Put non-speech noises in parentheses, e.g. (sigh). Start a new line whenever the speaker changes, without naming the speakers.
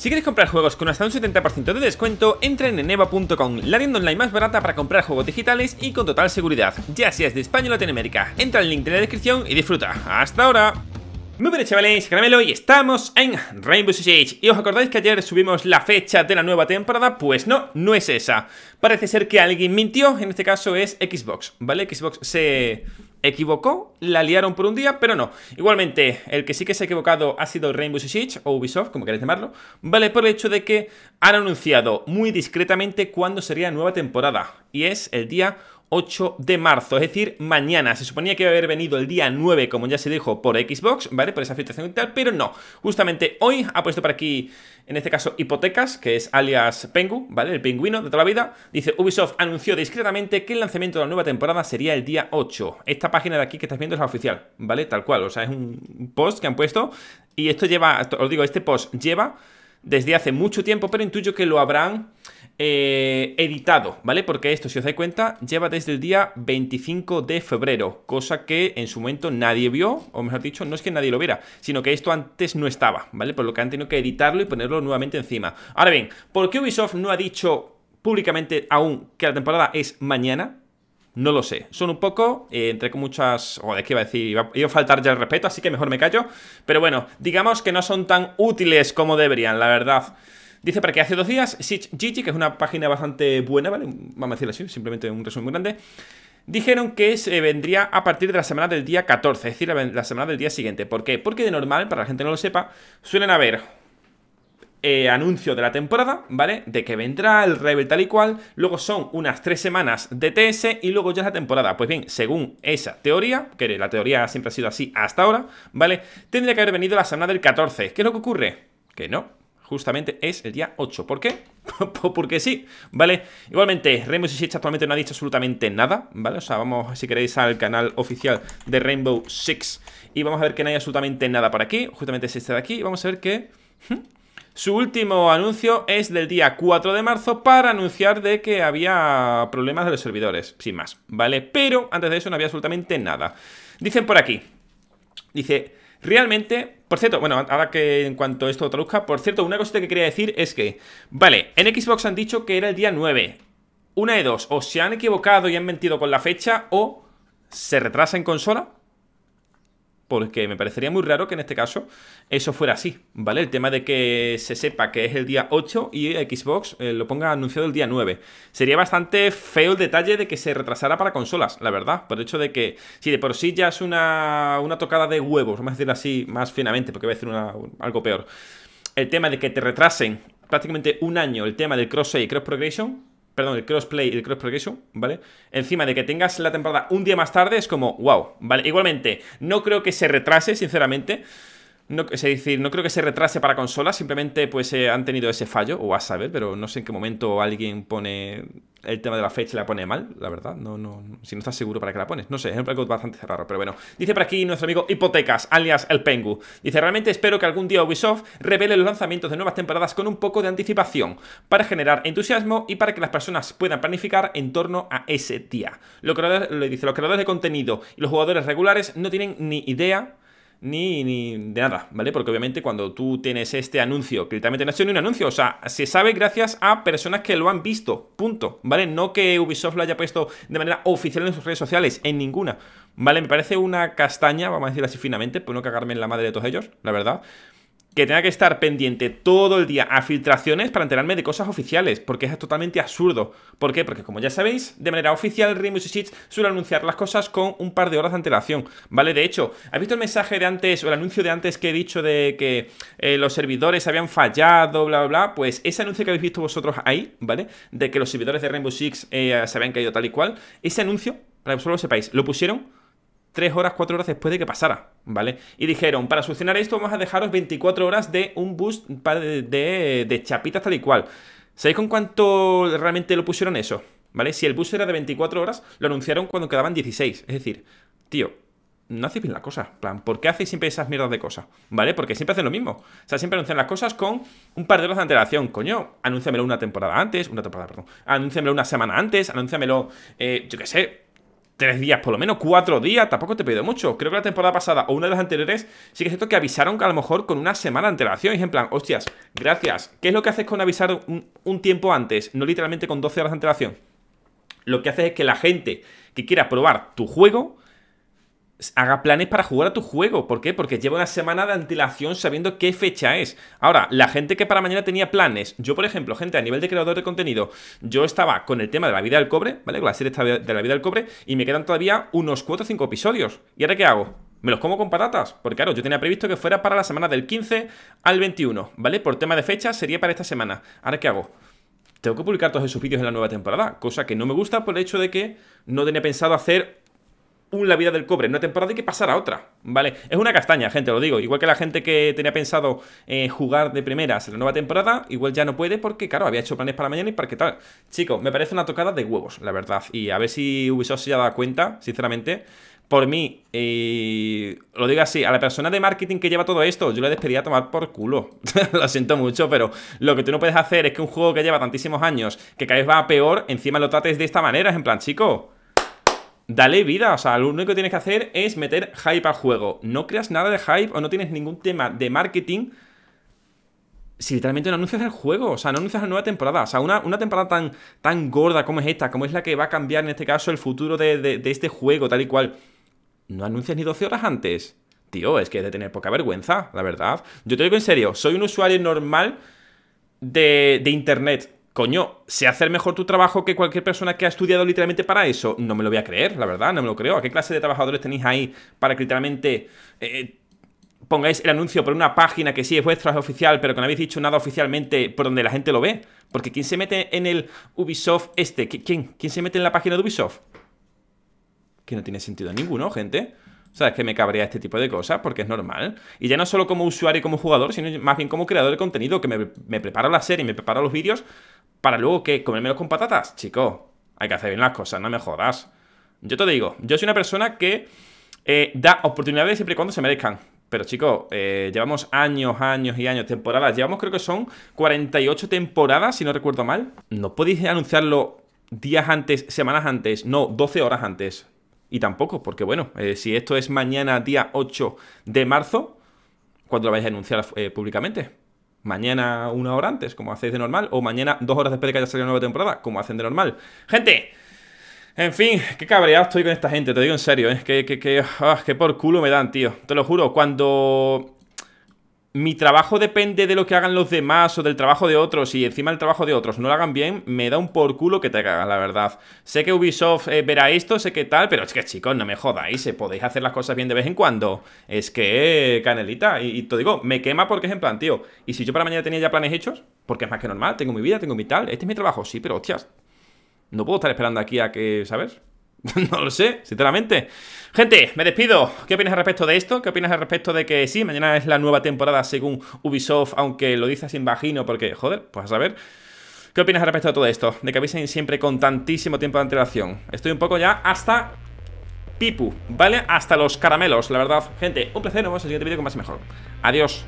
Si queréis comprar juegos con hasta un 70% de descuento, entra en eneva.com, la tienda online más barata para comprar juegos digitales y con total seguridad, ya seas de España o Latinoamérica. Entra el link de la descripción y disfruta. ¡Hasta ahora! Muy bien chavales, Caramelo y estamos en Rainbow Six Siege Y os acordáis que ayer subimos la fecha de la nueva temporada Pues no, no es esa Parece ser que alguien mintió, en este caso es Xbox ¿Vale? Xbox se equivocó, la liaron por un día, pero no. Igualmente, el que sí que se ha equivocado ha sido Rainbow Six o Ubisoft, como queréis llamarlo, vale, por el hecho de que han anunciado muy discretamente cuándo sería nueva temporada, y es el día 8 de marzo, es decir, mañana. Se suponía que iba a haber venido el día 9, como ya se dijo, por Xbox, ¿vale? Por esa filtración y tal, pero no. Justamente hoy ha puesto por aquí, en este caso, Hipotecas, que es alias Pengu, ¿vale? El pingüino de toda la vida. Dice, Ubisoft anunció discretamente que el lanzamiento de la nueva temporada sería el día 8. Esta página de aquí que estás viendo es la oficial, ¿vale? Tal cual, o sea, es un post que han puesto. Y esto lleva, os digo, este post lleva desde hace mucho tiempo, pero intuyo que lo habrán eh, editado, ¿vale? Porque esto, si os dais cuenta, lleva desde el día 25 de febrero, cosa que en su momento nadie vio, o mejor dicho, no es que nadie lo viera, sino que esto antes no estaba, ¿vale? Por lo que han tenido que editarlo y ponerlo nuevamente encima. Ahora bien, ¿por qué Ubisoft no ha dicho públicamente aún que la temporada es mañana? No lo sé. Son un poco, entre eh, entre muchas. ¿de que iba a decir, iba, a faltar ya el respeto, así que mejor me callo. Pero bueno, digamos que no son tan útiles como deberían, la verdad. Dice para que hace dos días, Gigi, que es una página bastante buena, ¿vale? Vamos a decirlo así, simplemente un resumen muy grande. Dijeron que se vendría a partir de la semana del día 14, es decir, la, semana del día siguiente. ¿Por qué? Porque de normal, para la gente que no lo sepa, suelen haber eh, anuncio de la temporada, ¿vale? De que vendrá el Rebel tal y cual, luego son unas tres semanas de TS y luego ya es la temporada. Pues bien, según esa teoría, que la teoría siempre ha sido así hasta ahora, ¿vale? Tendría que haber venido la semana del 14. ¿Qué es lo que ocurre? Que no, justamente es el día 8. ¿Por qué? (laughs) Porque sí, ¿vale? Igualmente, Rainbow Six actualmente no ha dicho absolutamente nada, ¿vale? O sea, vamos, si queréis, al canal oficial de Rainbow Six y vamos a ver que no hay absolutamente nada por aquí, justamente es este de aquí, y vamos a ver que... ¿hmm? Su último anuncio es del día 4 de marzo para anunciar de que había problemas de los servidores, sin más, ¿vale? Pero antes de eso no había absolutamente nada. Dicen por aquí, dice, realmente por cierto, bueno, ahora que en cuanto esto traduzca, por cierto, una cosita que quería decir es que, vale, en Xbox han dicho que era el día 9. Una de dos, o se han equivocado y han mentido con la fecha, o se retrasa en consola, porque me parecería muy raro que en este caso eso fuera así, ¿vale? El tema de que se sepa que es el día 8 y Xbox eh, lo ponga anunciado el día 9. Sería bastante feo el detalle de que se retrasara para consolas, la verdad, por el hecho de que, si de por sí ya es una, tocada de huevos, vamos a decirlo así más finamente, porque voy a decir algo peor. El tema de que te retrasen prácticamente un año el tema del cross y cross-progression, perdón, el crossplay y el cross progression, ¿vale? Encima de que tengas la temporada un día más tarde es como, wow, ¿vale? Igualmente, no creo que se retrase, sinceramente. No, es decir, no creo que se retrase para consolas, simplemente pues eh, han tenido ese fallo, o a saber, pero no sé en qué momento alguien pone el tema de la fecha y la pone mal, la verdad. No, no, si no estás seguro para qué la pones. No sé, es algo bastante raro, pero bueno. Dice por aquí nuestro amigo Hipotecas, alias El Pengu. Dice, realmente espero que algún día Ubisoft revele los lanzamientos de nuevas temporadas con un poco de anticipación para generar entusiasmo y para que las personas puedan planificar en torno a ese día. Lo le dice, los creadores de contenido y los jugadores regulares no tienen ni idea ni, de nada, ¿vale? Porque obviamente cuando tú tienes este anuncio, que literalmente no ha sido ni un anuncio, o sea, se sabe gracias a personas que lo han visto, punto, ¿vale? No que Ubisoft lo haya puesto de manera oficial en sus redes sociales, en ninguna, ¿vale? Me parece una castaña, vamos a decir así finamente, por no cagarme en la madre de todos ellos, la verdad que tenga que estar pendiente todo el día a filtraciones para enterarme de cosas oficiales, porque es totalmente absurdo. ¿Por qué? Porque como ya sabéis, de manera oficial Rainbow Six suele anunciar las cosas con un par de horas de antelación, ¿vale? De hecho, ¿habéis visto el mensaje de antes o el anuncio de antes que he dicho de que eh, los servidores habían fallado, bla, bla, bla? Pues ese anuncio que habéis visto vosotros ahí, ¿vale? De que los servidores de Rainbow Six eh, se habían caído tal y cual, ese anuncio, para que vosotros lo sepáis, lo pusieron Tres horas, cuatro horas después de que pasara, ¿vale? Y dijeron, para solucionar esto vamos a dejaros 24 horas de un bus de, de, chapitas tal y cual. ¿Sabéis con cuánto realmente lo pusieron eso? ¿Vale? Si el bus era de 24 horas, lo anunciaron cuando quedaban 16. Es decir, tío, no hacéis bien la cosa. plan, ¿por qué hacéis siempre esas mierdas de cosas? ¿Vale? Porque siempre hacen lo mismo. O sea, siempre anuncian las cosas con un par de horas de antelación. Coño, anúnciamelo una temporada antes, una temporada, perdón. Anúnciamelo una semana antes, anúnciamelo, eh, yo qué sé, tres días, por lo menos cuatro días, tampoco te pido mucho. Creo que la temporada pasada o una de las anteriores sí que es cierto que avisaron que a lo mejor con una semana de antelación. Y en plan, hostias, gracias. ¿Qué es lo que haces con avisar un, un tiempo antes? No literalmente con 12 horas de antelación. Lo que haces es que la gente que quiera probar tu juego haga planes para jugar a tu juego. ¿Por qué? Porque lleva una semana de antelación sabiendo qué fecha es. Ahora, la gente que para mañana tenía planes, yo por ejemplo, gente a nivel de creador de contenido, yo estaba con el tema de la vida del cobre, ¿vale? Con la serie de la vida del cobre, y me quedan todavía unos 4 o 5 episodios. ¿Y ahora qué hago? Me los como con patatas, porque claro, yo tenía previsto que fuera para la semana del 15 al 21, ¿vale? Por tema de fecha sería para esta semana. ¿Ahora qué hago? tengo que publicar todos esos vídeos en la nueva temporada, cosa que no me gusta por el hecho de que no tenía pensado hacer la vida del cobre no una temporada y que pasar a otra, ¿vale? Es una castaña, gente, lo digo. Igual que la gente que tenía pensado eh, jugar de primeras en la nueva temporada, igual ya no puede porque, claro, había hecho planes para mañana y para qué tal. Chicos, me parece una tocada de huevos, la verdad. Y a ver si Ubisoft se ha dado cuenta, sinceramente. Por mí, eh, lo digo así, a la persona de marketing que lleva todo esto, yo le despedía a tomar por culo. (laughs) lo siento mucho, pero lo que tú no puedes hacer es que un juego que lleva tantísimos años, que cada vez va peor, encima lo trates de esta manera. Es en plan, chico dale vida. O sea, lo único que tienes que hacer es meter hype al juego. No creas nada de hype o no tienes ningún tema de marketing si literalmente no anuncias el juego, o sea, no anuncias la nueva temporada, o sea, una, una, temporada tan, tan gorda como es esta, como es la que va a cambiar en este caso el futuro de, este juego, tal y cual, no anuncias ni 12 horas antes. Tío, es que es de tener poca vergüenza, la verdad. Yo te digo en serio, soy un usuario normal de, de Internet, coño, sé hacer mejor tu trabajo que cualquier persona que ha estudiado literalmente para eso. No me lo voy a creer, la verdad, no me lo creo. ¿A qué clase de trabajadores tenéis ahí para que literalmente eh, pongáis el anuncio por una página que sí es vuestra, es oficial, pero que no habéis dicho nada oficialmente por donde la gente lo ve? Porque ¿quién se mete en el Ubisoft este? ¿Quién? se mete en la página de Ubisoft? Que no tiene sentido ninguno, gente. O sea, es que me cabrea este tipo de cosas porque es normal. Y ya no solo como usuario y como jugador, sino más bien como creador de contenido, que me, me preparo la serie, me preparo los vídeos para luego qué? ¿Comérmelos con patatas, chico. Hay que hacer bien las cosas, no me jodas. Yo te digo, yo soy una persona que eh, da oportunidades siempre y cuando se merezcan. Pero chicos, eh, llevamos años, años y años, temporadas. Llevamos creo que son 48 temporadas, si no recuerdo mal. No podéis anunciarlo días antes, semanas antes, no, 12 horas antes. Y tampoco, porque bueno, eh, si esto es mañana, día 8 de marzo, ¿cuándo lo vais a anunciar públicamente? mañana una hora antes, como hacéis de normal, o mañana dos horas después de que haya salido la nueva temporada, como hacen de normal. ¡Gente! En fin, qué cabreado estoy con esta gente, te digo en serio, ¿eh? que, que, que ah, por culo me dan, tío. Te lo juro, cuando mi trabajo depende de lo que hagan los demás o del trabajo de otros y encima el trabajo de otros no lo hagan bien, me da un por culo que te haga, la verdad. Sé que Ubisoft eh, verá esto, sé que tal, pero es que chicos, no me jodáis, se eh, podéis hacer las cosas bien de vez en cuando. Es que, canelita, y, y, te digo, me quema porque es en plan, tío, y si yo para mañana tenía ya planes hechos, porque es más que normal, tengo mi vida, tengo mi tal, este es mi trabajo, sí, pero hostias, no puedo estar esperando aquí a que, ¿sabes? (laughs) no lo sé, sinceramente. Gente, me despido. ¿Qué opinas al respecto de esto? ¿Qué opinas al respecto de que sí, mañana es la nueva temporada según Ubisoft, aunque lo dice sin vagino porque, joder, pues a saber. ¿Qué opinas al respecto de todo esto? De que avisen siempre con tantísimo tiempo de antelación. Estoy un poco ya hasta pipu, ¿vale? Hasta los caramelos, la verdad. Gente, un placer, nos vemos en el siguiente vídeo con más mejor. Adiós.